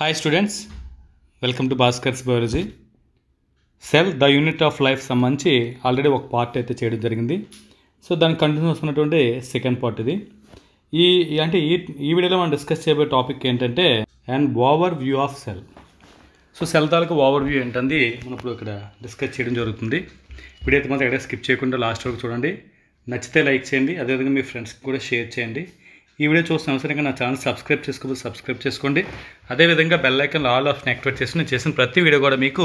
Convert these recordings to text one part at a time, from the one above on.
hi students welcome to Bhaskar's biology cell the unit of life సంబంధించి already ఒక part అయితే చేయడం జరిగింది సో దానికి కంటిన్యూ వస్తున్నటువంటి సెకండ్ పార్ట్ ఇది ఈ అంటే ఈ ఈ వీడియోలో మనం డిస్కస్ చేయబోయే టాపిక్ ఏంటంటే and overview of cell so cell తాలూకు ఓవర్ వ్యూ ఏంటంది మనం ఇప్పుడు ఇక్కడ డిస్కస్ చేయడం జరుగుతుంది వీడియో అయితే మాత్రం ఎక్కడ స్కిప్ చేయకుండా లాస్ట్ వరకు చూడండి నచ్చితే లైక్ చేయండి అదేవిధంగా మీ ఫ్రెండ్స్కి కూడా షేర్ చేయండి ఈ వీడియో చూసిన అవసరంగా నా ఛానల్ సబ్స్క్రైబ్ చేసుకోవచ్చు సబ్స్క్రైబ్ చేసుకోండి అదేవిధంగా bell icon all of activate చేసి నేను చేసిన ప్రతి వీడియో కూడా మీకు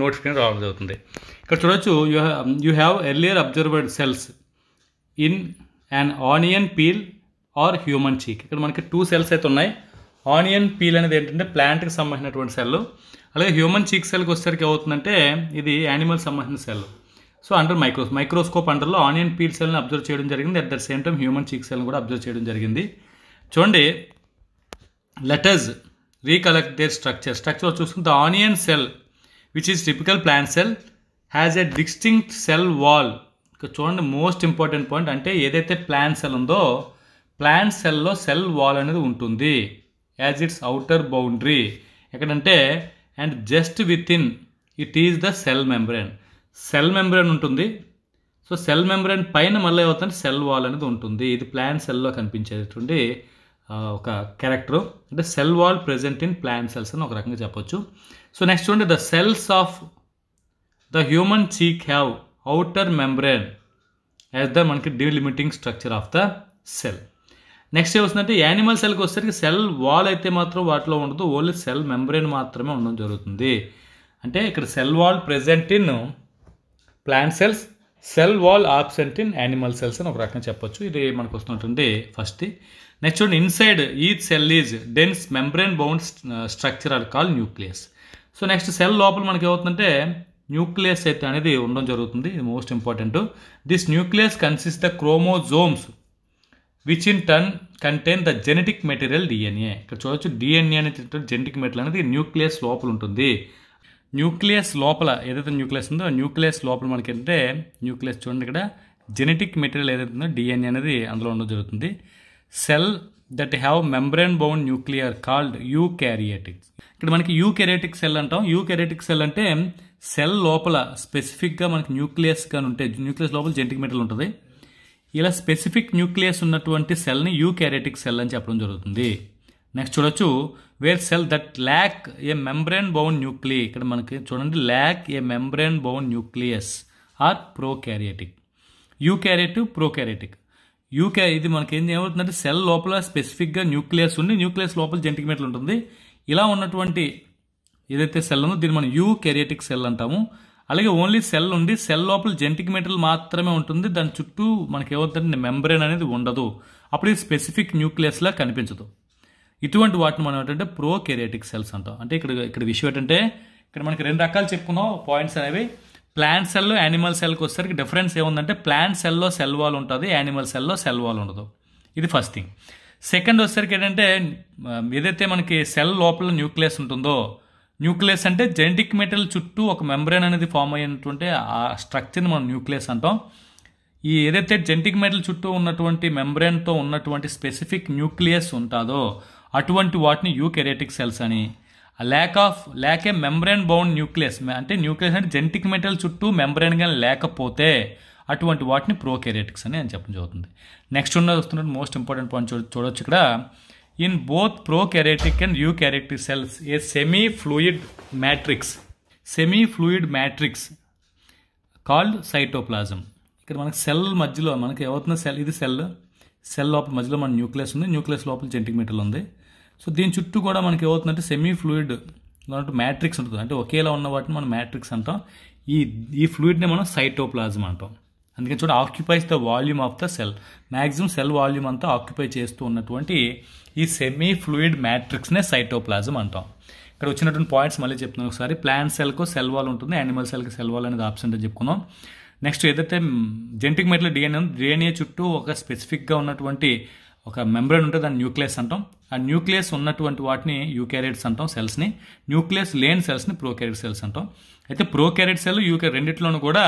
నోటిఫికేషన్ రావడం జరుగుతుంది ఇక్కడ చూడొచ్చు you you have earlier observed cells in and onion peel or human cheek ఇక్కడ మనకి టూ సెల్స్ అయితే ఉన్నాయి ఆనియన్ పీల్ అనేది ఏంటంటే ప్లాంట్కి సంబంధించినటువంటి సెల్ అలాగే హ్యూమన్ చీక్ సెల్కి వచ్చేసరికి అవుతుందంటే ఇది యానిమల్ సంబంధించిన cell so under micro microscope అండర్లో ఆనియన్ పీల్ సెల్ని అబ్జర్వ్ చేయడం జరిగింది at the same time human cheek సెల్ని కూడా అబ్జర్వ్ చేయడం జరిగింది చూడండి let us recollect their structure structure చూసుకుంటే onion cell which is typical plant cell has a distinct cell wall చూడండి మోస్ట్ ఇంపార్టెంట్ పాయింట్ అంటే ఏదైతే ప్లాన్ సెల్ ఉందో ప్లాన్ సెల్లో సెల్ వాల్ అనేది ఉంటుంది యాజ్ ఇట్స్ అవుటర్ బౌండరీ ఎక్కడంటే and just with in it is the cell membrane cell membrane ఉంటుంది so cell membrane పైన మళ్ళీ ఏమవుతుంది సెల్ వాల్ అనేది ఉంటుంది ఇది ప్లాంట్ సెల్లో కనిపించేటువంటి ఒక క్యారెక్టర్ అంటే cell wall present in plant cells అని ఒక రకంగా చెప్పొచ్చు సో నెక్స్ట్ చూడండి the cells of the human cheek have outer membrane as the మనకి delimiting structure of the cell next ఏమొస్తుందంటే యానిమల్ సెల్కి వచ్చేసరికి సెల్ వాల్ అయితే మాత్రం వాటిలో ఉండదు ఓన్లీ సెల్ మెంబ్రేన్ మాత్రమే ఉండడం జరుగుతుంది అంటే ఇక్కడ cell wall present in plant cells cell wall absent in animal cells అని ఒక రకంగా చెప్పొచ్చు ఇది మనకు వస్తున్నటువంటి ఫస్ట్ నెక్స్ట్ చూడండి inside each cell is dense membrane bound structure are call nucleus so next cell లోపల మనకి ఏమవుతుందంటే న్యూక్లియస్ అయితే అనేది ఉండడం జరుగుతుంది ఇది most important this nucleus consist the chromosomes which in turn contain the genetic material DNA ఇక్కడ చూడవచ్చు డిఎన్ఏ అనేది జెనెటిక్ మెటీరియల్ అనేది న్యూక్లియస్ లోపల ఉంటుంది న్యూక్లియస్ లోపల ఏదైతే న్యూక్లియస్ ఉందో న్యూక్లియస్ లోపల మనకి ఏంటంటే న్యూక్లియస్ చూడండి ఇక్కడ జెనెటిక్ మెటీరియల్ ఏదైతే ఉందో డిఎన్ఏ అనేది అందులో ఉండడం జరుగుతుంది cell that have membrane bound nuclear called you ఇక్కడ మనకి యూ సెల్ అంటాం యూ సెల్ అంటే సెల్ లోపల స్పెసిఫిక్గా మనకి న్యూక్లియస్ కానీ ఉంటే న్యూక్లియస్ లోపల జెనెటిక్ మెటీరియల్ ఉంటుంది ఇలా స్పెసిఫిక్ న్యూక్లియస్ ఉన్నటువంటి సెల్ని యూ సెల్ అని చెప్పడం జరుగుతుంది నెక్స్ట్ చూడొచ్చు where cell that lack a membrane bound nuclei ఇక్కడ మనకి చూడండి lack a membrane bound nucleus are prokaryotic eukaryotic prokaryotic UK ఇది మనకి ఏం ఏమవుతుందంటే సెల్ లోపల స్పెసిఫిక్గా న్యూక్లియస్ ఉండి న్యూక్లియస్ లోపల జెంటిక్ మెటల్ ఉంటుంది ఇలా ఉన్నటువంటి ఏదైతే సెల్ ఉందో దీన్ని మనం యూకెరియాటిక్ సెల్ అంటాము అలాగే ఓన్లీ సెల్ ఉండి సెల్ లోపల జెంటిక్ మెటల్ మాత్రమే ఉంటుంది దాని చుట్టూ మనకి ఏమవుతుందంటే మెంబ్రేన్ అనేది ఉండదు అప్పుడు ఇది స్పెసిఫిక్ న్యూక్లియస్లా కనిపించదు ఇటువంటి వాటిని మనం ఏంటంటే ప్రో కెరియాటిక్ సెల్స్ అంటాం అంటే ఇక్కడ ఇక్కడ విషయం ఏంటంటే ఇక్కడ మనకి రెండు రకాలు చెప్పుకున్నాం పాయింట్స్ అనేవి ప్లాంట్ సెల్ యానిమల్ సెల్కి వచ్చేసరికి డిఫరెన్స్ ఏముందంటే ప్లాంట్ సెల్లో సెల్ వాల్ ఉంటుంది యానిమల్ సెల్లో సెల్ వాల్ ఉండదు ఇది ఫస్ట్ థింగ్ సెకండ్ వచ్చేసరికి ఏంటంటే ఏదైతే మనకి సెల్ లోపల న్యూక్లియస్ ఉంటుందో న్యూక్లియస్ అంటే జెనెటిక్ మెటీరియల్ చుట్టూ ఒక మెంబ్రైన్ అనేది ఫామ్ అయినటువంటి ఆ స్ట్రక్చర్ని మనం న్యూక్లియస్ అంటాం ఈ ఏదైతే జెనెటిక్ మెటీరియల్ చుట్టూ ఉన్నటువంటి మెంబ్రేన్తో ఉన్నటువంటి స్పెసిఫిక్ న్యూక్లియస్ ఉంటుందో అటువంటి వాటిని యూకెరేటిక్ సెల్స్ అని lack of lack a membrane bound nucleus అంటే న్యూక్లియస్ అంటే జెంటిక్ మెటీరియల్ చుట్టూ మెంబ్రెయిన్ కానీ లేకపోతే అటువంటి వాటిని ప్రోకెరేటిక్స్ అని అని చెప్పడం జరుగుతుంది నెక్స్ట్ ఉన్న వస్తున్నట్టు మోస్ట్ ఇంపార్టెంట్ పాయింట్ చూడవచ్చు ఇక్కడ in both prokaryotic and eukaryotic cells a semi fluid matrix semi fluid matrix called cytoplasm ఇక్కడ మనకి సెల్ మధ్యలో మనకి ఏమవుతుంది సెల్ ఇది సెల్ సెల్ లోపల మధ్యలో మన న్యూక్లియస్ ఉంది న్యూక్లియస్ లోపల జెంటిక్ మెటీరియల్ ఉంది సో దీని చుట్టూ కూడా మనకి ఏమవుతుందంటే సెమీ ఫ్లూయిడ్ అంటే మ్యాట్రిక్స్ ఉంటుంది అంటే ఒకేలా ఉన్న వాటిని మనం మ్యాట్రిక్స్ అంటాం ఈ ఈ ఫ్లూయిడ్ని మనం సైటోప్లాజం అంటాం అందుకని చూడ occupies the volume of the cell maximum cell volume అంతా ఆక్యుపై చేస్తూ ఉన్నటువంటి ఈ సెమీ ఫ్లూయిడ్ మ్యాట్రిక్స్నే సైటోప్లాజం అంటాం ఇక్కడ వచ్చినటువంటి పాయింట్స్ మళ్ళీ చెప్తున్నాను ఒకసారి ప్లాంట్ సెల్కు సెల్ వాల్ ఉంటుంది యానిమల్ సెల్కి సెల్ వాల్ అనేది ఆప్షన్ అని చెప్పుకున్నాం నెక్స్ట్ ఏదైతే జెంటిక్ మెటీరియల్ డిఎన్ఏ డిఎన్ఏ చుట్టూ ఒక స్పెసిఫిక్గా ఉన్నటువంటి ఒక మెంబ్రెన్ ఉంటే దాన్ని న్యూక్లియస్ అంటాం ఆ న్యూక్లియస్ ఉన్నటువంటి వాటిని యూక్యారియట్స్ అంటాం సెల్స్ని న్యూక్లియస్ లేని సెల్స్ని ప్రోక్యారియట్ సెల్స్ అంటాం అయితే ప్రోక్యారియట్ సెల్ యూకే రెండిట్లోనూ కూడా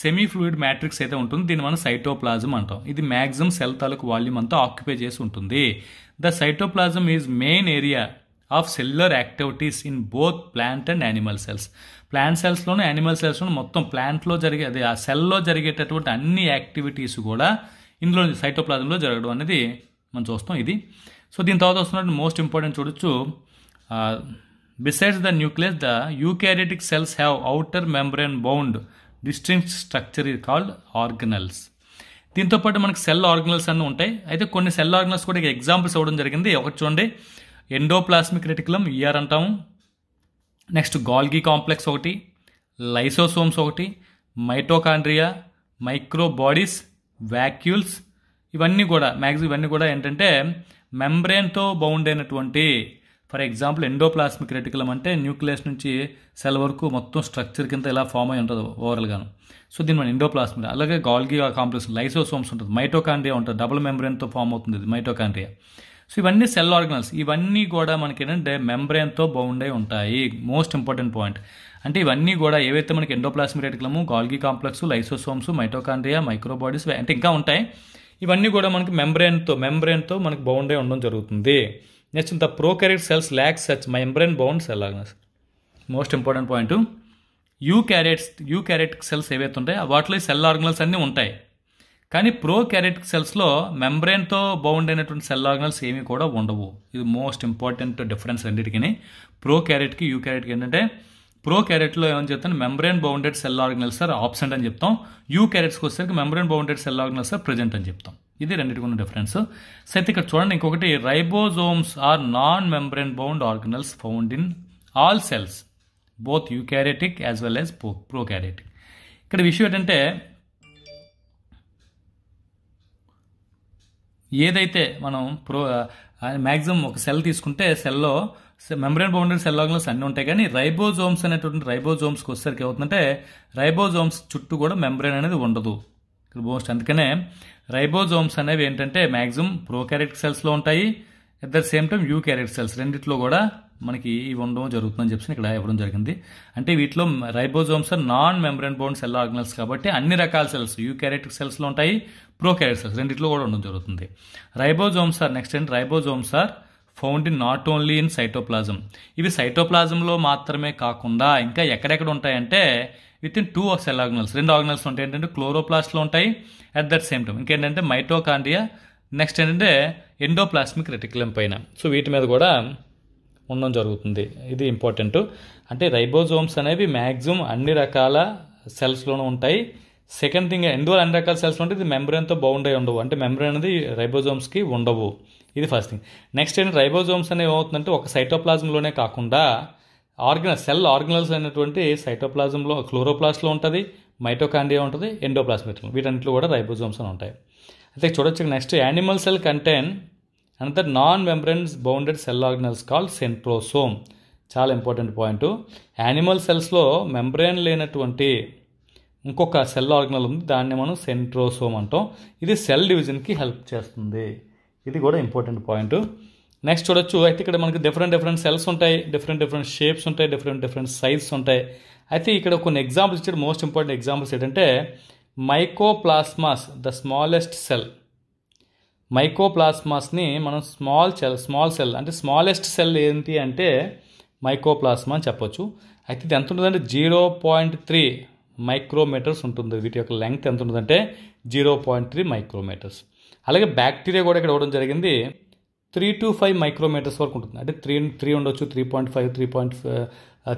సెమీ ఫ్లూయిడ్ మ్యాట్రిక్స్ అయితే ఉంటుంది దీని మనం సైటోప్లాజం అంటాం ఇది మ్యాక్సిమం సెల్ తాలూకు వాల్యూమ్ అంతా ఆక్యుపై చేసి ఉంటుంది the cytoplasm is main area of cellular activities in both plant and animal cells plant సెల్స్లోనూ యానిమల్ సెల్స్లోనూ మొత్తం ప్లాంట్లో జరిగే అదే ఆ సెల్లో జరిగేటటువంటి అన్ని యాక్టివిటీస్ కూడా ఇందులో సైటోప్లాజంలో జరగడం అనేది మనం చూస్తాం ఇది సో దీని తర్వాత వస్తున్నట్టు మోస్ట్ ఇంపార్టెంట్ చూడొచ్చు besides the nucleus the eukaryotic cells have outer membrane bound distinct structure ఇది కాల్డ్ ఆర్గనల్స్ దీంతో పాటు మనకి సెల్ ఆర్గనల్స్ అన్నీ ఉంటాయి అయితే కొన్ని సెల్ ఆర్గనల్స్ కూడా ఎగ్జాంపుల్స్ ఇవ్వడం జరిగింది ఒకటి చూడండి ఎండోప్లాస్మిక్ రెటికులం ఈఆర్ అంటాము నెక్స్ట్ గాల్గీ కాంప్లెక్స్ ఒకటి లైసోసోమ్స్ ఒకటి మైటోకాండ్రియా మైక్రోబాడీస్ వ్యాక్యూల్స్ ఇవన్నీ కూడా మ్యాక్సిమం ఇవన్నీ కూడా ఏంటంటే మెంబ్రెయిన్తో బౌండ్ అయినటువంటి ఫర్ ఎగ్జాంపుల్ ఎండోప్లాస్మిక్ రెటికులం అంటే న్యూక్లియస్ నుంచి సెల్ వరకు మొత్తం స్ట్రక్చర్ కింద ఇలా ఫామ్ అయి ఉంటుంది ఓవరాల్గాను సో దీని మన ఎండోప్లాస్మిక్ అలాగే గాల్గి కాంప్లెక్స్ లైసోసోమ్స్ ఉంటుంది మైటోకాండ్రియా ఉంటుంది డబుల్ మెంబ్రెయిన్తో ఫామ్ అవుతుంది ఇది మైటోకాండ్రియా సో ఇవన్నీ సెల్ ఆర్గనల్స్ ఇవన్నీ కూడా మనకి ఏంటంటే మెంబ్రెయిన్తో బౌండ్ అయి ఉంటాయి మోస్ట్ ఇంపార్టెంట్ పాయింట్ అంటే ఇవన్నీ కూడా ఏవైతే మనకి endoplasmic reticulum Golgi complex lysosomes mitochondria microbodies అంటే ఇంకా ఉంటాయి ఇవన్నీ కూడా మనకి మెంబ్రెయిన్తో మెంబ్రెయిన్తో మనకి బౌండ్ అయి ఉండడం జరుగుతుంది నెక్స్ట్ ఇంత prokaryotic cells lack such membrane bound cell organelles most important point eukaryotes eukaryote cells ఏవైతే ఉంటాయి వాటిలో సెల్ ఆర్గనల్స్ అన్నీ ఉంటాయి కానీ ప్రో క్యారెటిక్ సెల్స్లో మెంబ్రెయిన్తో బౌండ్ అయినటువంటి సెల్ ఆర్గనల్స్ ఏమీ కూడా ఉండవు ఇది మోస్ట్ ఇంపార్టెంట్ డిఫరెన్స్ రెండింటికి ప్రో క్యారెట్కి యూ క్యారెట్కి ఏంటంటే ప్రో క్యారెట్లో ఏమని చెప్తాను membrane bounded cell organelles are absent అని చెప్తాం యూ క్యారెట్స్కి వచ్చేసరికి membrane bounded cell organelles are present అని చెప్తాం ఇది రెండింటికి ఉన్న డిఫరెన్స్ సైతే ఇక్కడ చూడండి ఇంకొకటి ribosomes are non membrane bound organelles found in all cells both eukaryotic as well as prokaryotic ఇక్కడ విషయం ఏంటంటే ఏదైతే మనం ప్రో మ్యాక్సిమం ఒక సెల్ తీసుకుంటే సెల్లో మెమరీన్ బౌండరీ సెల్ ఆర్గనల్స్ అన్నీ ఉంటాయి కానీ రైబోజోమ్స్ అనేటువంటి రైబోజోమ్స్కి వచ్చేసరికి ఏమవుతుందంటే రైబోజోమ్స్ చుట్టూ కూడా మెంబ్రేన్ అనేది ఉండదు మోస్ట్ అందుకనే రైబోజోమ్స్ అనేవి ఏంటంటే మ్యాక్సిమం ప్రోకారెటిక్ సెల్స్లో ఉంటాయి at the same time eukaryote cells రెండిట్లో కూడా మనకి ఇవి ఉండడం జరుగుతుందని చెప్పి ఇక్కడ ఇవ్వడం జరిగింది అంటే వీటిలో ribosomes non membrane bound cell organelles కాబట్టి అన్ని రకాల సెల్స్ యూ క్యారెటిక్ సెల్స్లో ఉంటాయి ప్రో క్యారెట్ సెల్స్ రెండిట్లో కూడా ఉండడం జరుగుతుంది రైబోజోమ్స్ ఆర్ నెక్స్ట్ ఏంటి ribosomes are found in not only in cytoplasm ఇవి సైటోప్లాజంలో మాత్రమే కాకుండా ఇంకా ఎక్కడెక్కడ ఉంటాయంటే within two cell organelles రెండు ఆర్గనల్స్ ఉంటాయి ఏంటంటే క్లోరోప్లాస్ట్లో ఉంటాయి అట్ దట్ సేమ్ టైం ఇంకేంటంటే మైటోకాండియా నెక్స్ట్ ఏంటంటే ఎండోప్లాస్మిక్ రెటిక్యులం పైన సో వీటి మీద కూడా ఉండడం జరుగుతుంది ఇది ఇంపార్టెంట్ అంటే రైబోజోమ్స్ అనేవి మ్యాక్సిమం అన్ని రకాల సెల్స్లోనూ ఉంటాయి సెకండ్ థింగ్ ఎండో అన్ని రకాల సెల్స్ ఉంటే ఇది మెంబ్రెన్తో బౌండ్ అయి ఉండవు అంటే మెంబ్రెన్ అనేది రైబోజోమ్స్కి ఉండవు ఇది ఫస్ట్ థింగ్ నెక్స్ట్ ఏంటి రైబోజోమ్స్ అనేవి ఏమవుతుందంటే ఒక సైటోప్లాజంలోనే కాకుండా ఆర్గన సెల్ ఆర్గనల్స్ అయినటువంటి సైటోప్లాజంలో క్లోరోప్లాస్ట్లో ఉంటుంది మైటోకాండియా ఉంటుంది ఎండోప్లాస్మిక్ వీటన్నింటిలో కూడా రైబోజోమ్స్ అని ఉంటాయి అయితే చూడొచ్చు next animal cell contain another non membranes bounded cell organelles call centrosome చాలా ఇంపార్టెంట్ పాయింట్ యానిమల్ సెల్స్లో మెంబ్రెయిన్ లేనటువంటి ఇంకొక సెల్ ఆర్గనల్ ఉంది దాన్ని మనం సెంట్రోసోమ్ అంటాం ఇది సెల్ డివిజన్కి హెల్ప్ చేస్తుంది ఇది కూడా ఇంపార్టెంట్ పాయింట్ నెక్స్ట్ చూడొచ్చు అయితే ఇక్కడ మనకి డిఫరెంట్ డిఫరెంట్ సెల్స్ ఉంటాయి డిఫరెంట్ డిఫరెంట్ షేప్స్ ఉంటాయి డిఫరెంట్ డిఫరెంట్ సైజ్స్ ఉంటాయి అయితే ఇక్కడ కొన్ని ఎగ్జాంపుల్స్ ఇచ్చాడు మోస్ట్ ఇంపార్టెంట్ ఎగ్జాంపుల్స్ ఏంటంటే మైకోప్లాస్మాస్ ద స్మాలెస్ట్ సెల్ మైకోప్లాస్మాస్ని మనం స్మాల్ సెల్ స్మాల్ సెల్ అంటే స్మాలెస్ట్ సెల్ ఏంటి అంటే మైకోప్లాస్మా అని చెప్పొచ్చు అయితే ఇది ఎంత ఉంటుందంటే జీరో పాయింట్ త్రీ మైక్రోమీటర్స్ ఉంటుంది వీటి యొక్క లెంగ్త్ ఎంత ఉంటుందంటే జీరో పాయింట్ త్రీ మైక్రోమీటర్స్ అలాగే బ్యాక్టీరియా కూడా ఇక్కడ ఇవ్వడం జరిగింది త్రీ టు ఫైవ్ మైక్రోమీటర్స్ వరకు ఉంటుంది అంటే త్రీ త్రీ ఉండొచ్చు three point five three point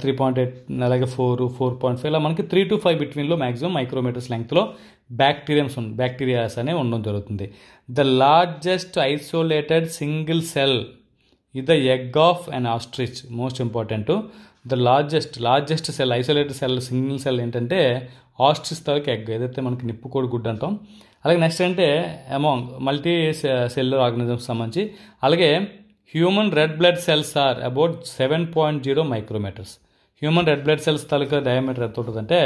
three point eight అలాగే ఫోర్ ఫోర్ పాయింట్ ఫైవ్ ఇలా మనకి త్రీ టు ఫైవ్ బిట్వీన్లో మ్యాక్సిమం మైక్రోమీటర్స్ లెంగ్త్లో బ్యాక్టీరియమ్స్ బ్యాక్టీరియాస్ అనేవి ఉండడం జరుగుతుంది the largest isolated single cell ఇది the egg of and ostrich most important the largest largest cell isolated cell single cell ఏంటంటే ostrich తరకు ఎగ్ ఏదైతే మనకి నిప్పుకోడి గుడ్డు అంటాం అలాగే నెక్స్ట్ అంటే అమాంగ్ మల్టీ సెల్ ఆర్గానిజమ్స్ సంబంధించి అలాగే human red blood cells are about seven point zero micrometers human red blood cells తాలూకా డయామీటర్ ఎంత ఉంటుందంటే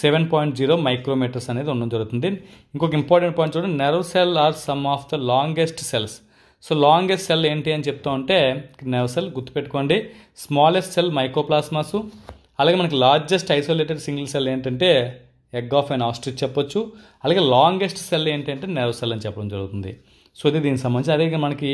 సెవెన్ పాయింట్ జీరో మైక్రోమీటర్స్ అనేది ఉండడం జరుగుతుంది ఇంకొక ఇంపార్టెంట్ పాయింట్ చూడండి nerve cell are some of the longest cells so longest cell ఏంటి అని చెప్తా ఉంటే నెర్వ్ సెల్ గుర్తుపెట్టుకోండి స్మాలెస్ట్ సెల్ మైక్రోప్లాస్మాస్ అలాగే మనకి లార్జెస్ట్ ఐసోలేటెడ్ సింగిల్ సెల్ ఏంటంటే ఎగ్ ఆఫ్ అండ్ ఆస్ట్రిచ్ చెప్పొచ్చు అలాగే లాంగెస్ట్ సెల్ ఏంటంటే నెర్వ్ సెల్ అని చెప్పడం జరుగుతుంది సో ఇది దీనికి సంబంధించి అదే మనకి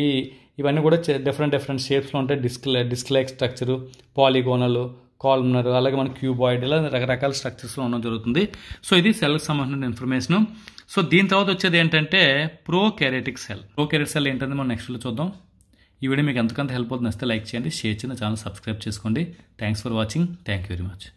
ఇవన్నీ కూడా డిఫరెంట్ డిఫరెంట్ షేప్స్లో ఉంటాయి డిస్క్లే డిస్క్లే స్ట్రక్చరు పాలిగోనలు కాల్మనర్ అలాగే మన క్యూబాయిడ్ ఇలా రకరకాల స్ట్రక్చర్స్లో ఉండడం జరుగుతుంది సో ఇది సెల్కి సంబంధించిన ఇన్ఫర్మేషన్ సో దీని తర్వాత వచ్చేది ఏంటంటే prokaryotic cell prokaryotic cell ఏంటంటే మనం నెక్స్ట్లో చూద్దాం ఈ వీడియో మీకు ఎంతకంత హెల్ప్ అవుతుంది నచ్చితే లైక్ చేయండి షేర్ చేయండి ఛానల్ సబ్స్క్రైబ్ చేసుకోండి thanks for watching thank you very much